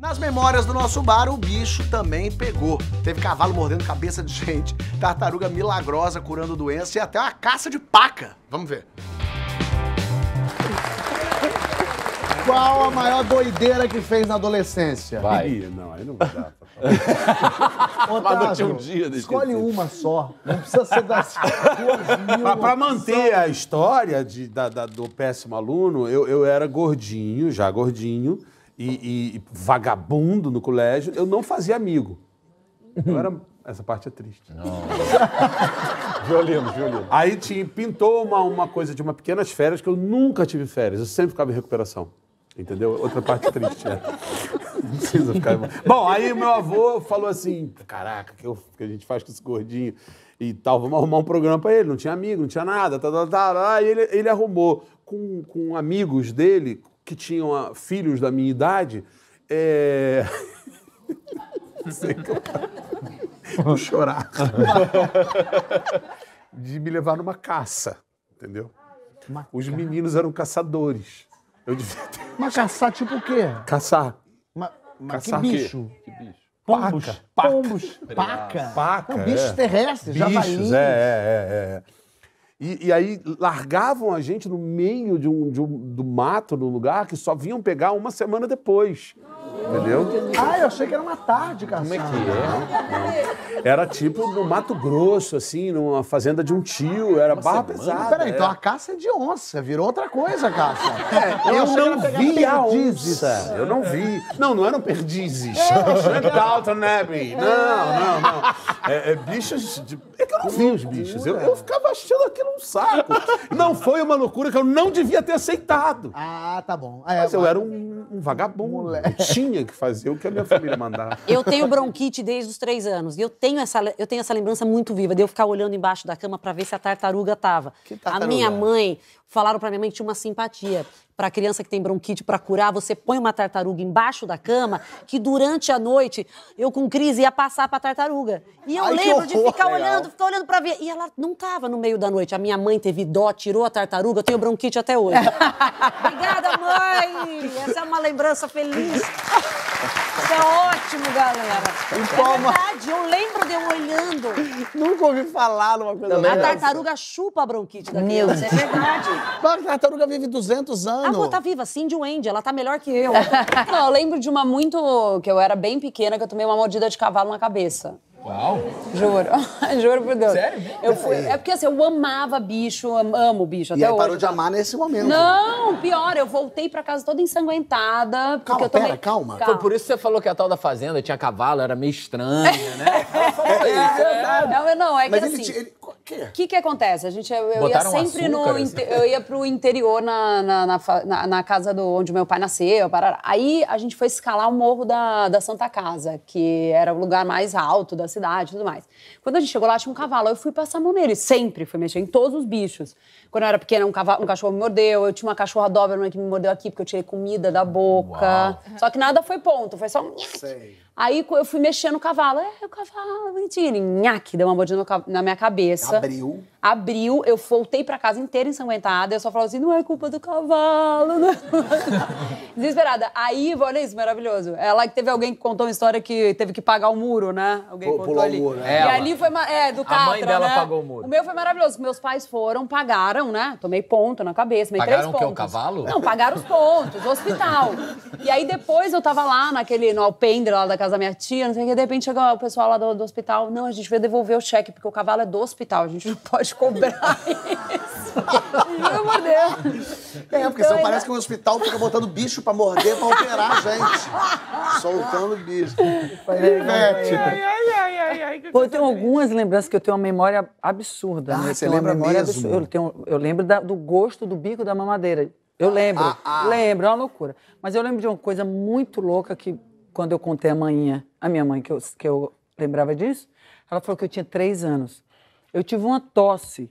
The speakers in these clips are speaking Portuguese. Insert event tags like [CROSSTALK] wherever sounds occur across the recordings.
Nas memórias do nosso bar, o bicho também pegou. Teve cavalo mordendo cabeça de gente, tartaruga milagrosa curando doença e até uma caça de paca. Vamos ver. Qual a maior doideira que fez na adolescência? Vai. Ih, não, aí não vai dar. [LAUGHS] Otávio, um dia escolhe uma só. Não precisa ser das [LAUGHS] duas mil. Pra manter a história de, da, da, do péssimo aluno, eu, eu era gordinho, já gordinho e, e vagabundo no colégio, eu não fazia amigo. Eu era essa parte é triste. [LAUGHS] violino, violino. Aí tinha, pintou uma, uma coisa de uma pequenas férias que eu nunca tive férias. Eu sempre ficava em recuperação. Entendeu? Outra parte triste. É. Não precisa ficar. Bom, aí meu avô falou assim: caraca, que, que a gente faz com esse gordinho e tal, vamos arrumar um programa para ele. Não tinha amigo, não tinha nada, tá, tá, tá. E ele, ele arrumou com, com amigos dele, que tinham a, ah, filhos da minha idade. É... [LAUGHS] Vou chorar. [LAUGHS] de me levar numa caça, entendeu? Uma Os ca... meninos eram caçadores. Eu devia ter... [LAUGHS] Mas caçar tipo o quê? Caçar. caçar que bicho? Que, que bicho? Pombos. Paca. Pombos. Paca. Paca. Não, é é. bichos é. terrestres, bichos, javalinhos. É, é, é. é. E, e, aí largavam a gente no meio de um, de um, do mato, num lugar que só vinham pegar uma semana depois. Nossa. Entendeu? Ah, eu achei que era uma tarde, cara. Como é que é? Era tipo no Mato Grosso, assim, numa fazenda de um tio, era uma barra semana? pesada. Peraí, então é. então a caça é de onça, virou outra coisa caça. [LAUGHS] É, eu, eu não vi a onça. Eu não vi. Não, não eram perdizes. É. Não de é Dalton Abbey. Né, é. Não, não, não. É, é bichos. De... É que eu não vi os bichos. Eu, eu ficava achando aquilo um saco. Não foi uma loucura que eu não devia ter aceitado. Ah, tá bom. Ah, eu era um um, vagabundo. Moleque. tinha que fazer o que a minha família mandava. [LAUGHS] Eu tenho bronquite desde os três anos. E eu tenho essa, eu tenho essa lembrança muito viva de eu ficar olhando embaixo da cama para ver se a tartaruga tava. Que tartaruga? A minha mãe, falaram para minha mãe que tinha uma simpatia para criança que tem bronquite para curar, você põe uma tartaruga embaixo da cama, que durante a noite eu com crise ia passar para tartaruga. E eu Ai, lembro de ficar legal. olhando, ficar olhando para ver. E ela não tava no meio da noite. A minha mãe teve dó, tirou a tartaruga, eu tenho bronquite até hoje. [LAUGHS] Obrigada maravilha! Essa é uma lembrança feliz. Isso é ótimo, galera. é verdade, eu lembro de eu olhando. Nunca ouvi falar numa coisa Também A tartaruga chupa a bronquite da criança, é verdade. A tartaruga vive 200 anos. A pô, tá viva, Cindy Wendy, ela tá melhor que eu. [LAUGHS] Não, eu lembro de uma muito... que eu era bem pequena, que eu tomei uma mordida de cavalo na cabeça. Uau! Juro, [LAUGHS] juro por Deus. Sério? Eu fui, é porque assim, eu amava bicho, amo bicho até e aí hoje. parou de amar nesse momento. Não, pior, eu voltei pra casa toda ensanguentada. Calma, eu tomei... pera, calma. calma. Foi por isso que você falou que a tal da fazenda tinha cavalo, era meio estranha, né? [LAUGHS] É, é, [LAUGHS] é, não, não, é que Mas assim... Ele, ele, o que, que acontece? A gente, eu, eu ia sempre açúcar, no. Assim. Eu ia pro interior na, na, na, na, casa do, onde meu pai nasceu, parará. Aí a gente foi escalar o morro da, da Santa Casa, que era o lugar mais alto da cidade e tudo mais. Quando a gente chegou lá, tinha um cavalo. Eu fui passar a mão nele. Sempre fui mexer em todos os bichos. Quando eu era pequena, um, cavalo, um cachorro me mordeu. Eu tinha uma cachorra Doberman que me mordeu aqui, porque eu tirei comida da boca. Uau. Só que nada foi ponto, foi só um. Sei. Aí eu fui mexendo no cavalo. É, o cavalo, mentira. Nhaque, deu uma mordida na minha cabeça. Abril. Abril, eu voltei pra casa inteira ensanguentada. Eu só falava assim: não é culpa do cavalo. Não [LAUGHS] Desesperada. Aí, olha isso, maravilhoso. É lá que teve alguém que contou uma história que teve que pagar o muro, né? Alguém Pô, contou ali. O muro, né? E ali foi. É, do Catra, A mãe dela né? pagou o muro. O meu foi maravilhoso. Meus pais foram, pagaram, né? Tomei ponto na cabeça, tomei pagaram três pontos. é o cavalo? Não, pagaram os pontos, hospital. e aí depois eu tava lá naquele, no alpendre lá da casa da minha tia, não sei o que, de repente chega o pessoal lá do, do hospital. Não, a gente veio devolver o cheque, porque o cavalo é do hospital a gente não pode cobrar [LAUGHS] isso. Juro por Deus. É, porque então, senão parece que um hospital fica botando bicho pra morder, pra operar a gente. Soltando bicho. Ai, ai, ai, ai, Pô, eu tenho algumas lembranças que eu tenho uma memória absurda. Ah, né? você lembra memória mesmo? Absurda. Eu, tenho, eu lembro da, do gosto do bico da mamadeira. Eu lembro. Ah, ah. ah. Lembro, é uma loucura. Mas eu lembro de uma coisa muito louca que, quando eu contei a manhã a minha mãe, que eu, que eu lembrava disso, ela falou que eu tinha três anos. Eu tive uma tosse.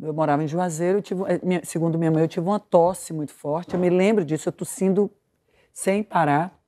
Eu morava em Juazeiro, eu tive, eh, segundo minha mãe, eu tive uma tosse muito forte. Eu me lembro disso, eu tossindo sem parar.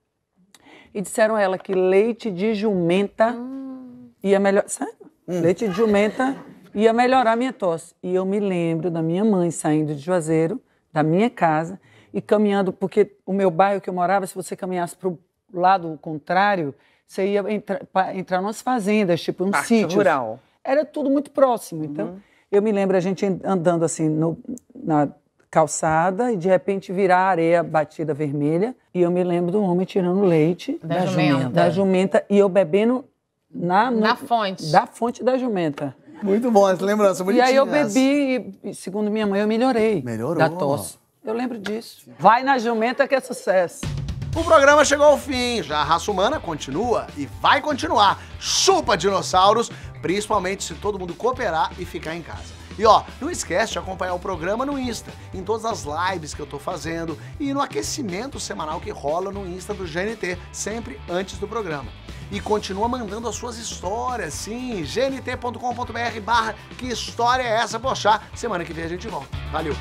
E disseram a ela que leite de jumenta hum. ia melhor. Sabe? Hum. Leite de jumenta ia melhorar minha tosse. E eu me lembro da minha mãe saindo de Juazeiro, da minha casa, e caminhando, porque o meu bairro que eu morava, se você caminhasse para o lado contrário, você ia entrar, entrar nas fazendas, tipo um sítio. rural era tudo muito próximo. Uhum. Então, uhum. eu me lembro a gente andando assim no, na calçada e de repente virar areia batida vermelha. E eu me lembro do homem tirando leite da, da jumenta. jumenta. Da jumenta e eu bebendo na, no, na fonte. Da fonte da jumenta. Muito bom essa lembrança, bonitinha. E aí eu bebi e, segundo minha mãe, eu melhorei. Melhorou. Da tosse. Eu lembro disso. Vai na jumenta que é sucesso. O programa chegou ao fim, já a raça humana continua e vai continuar. Chupa dinossauros, principalmente se todo mundo cooperar e ficar em casa. E ó, não esquece de acompanhar o programa no Insta, em todas as lives que eu tô fazendo e no aquecimento semanal que rola no Insta do GNT, sempre antes do programa. E continua mandando as suas histórias, sim, gnt.com.br barra que história é essa, poxa? Semana que vem a gente volta. Valeu!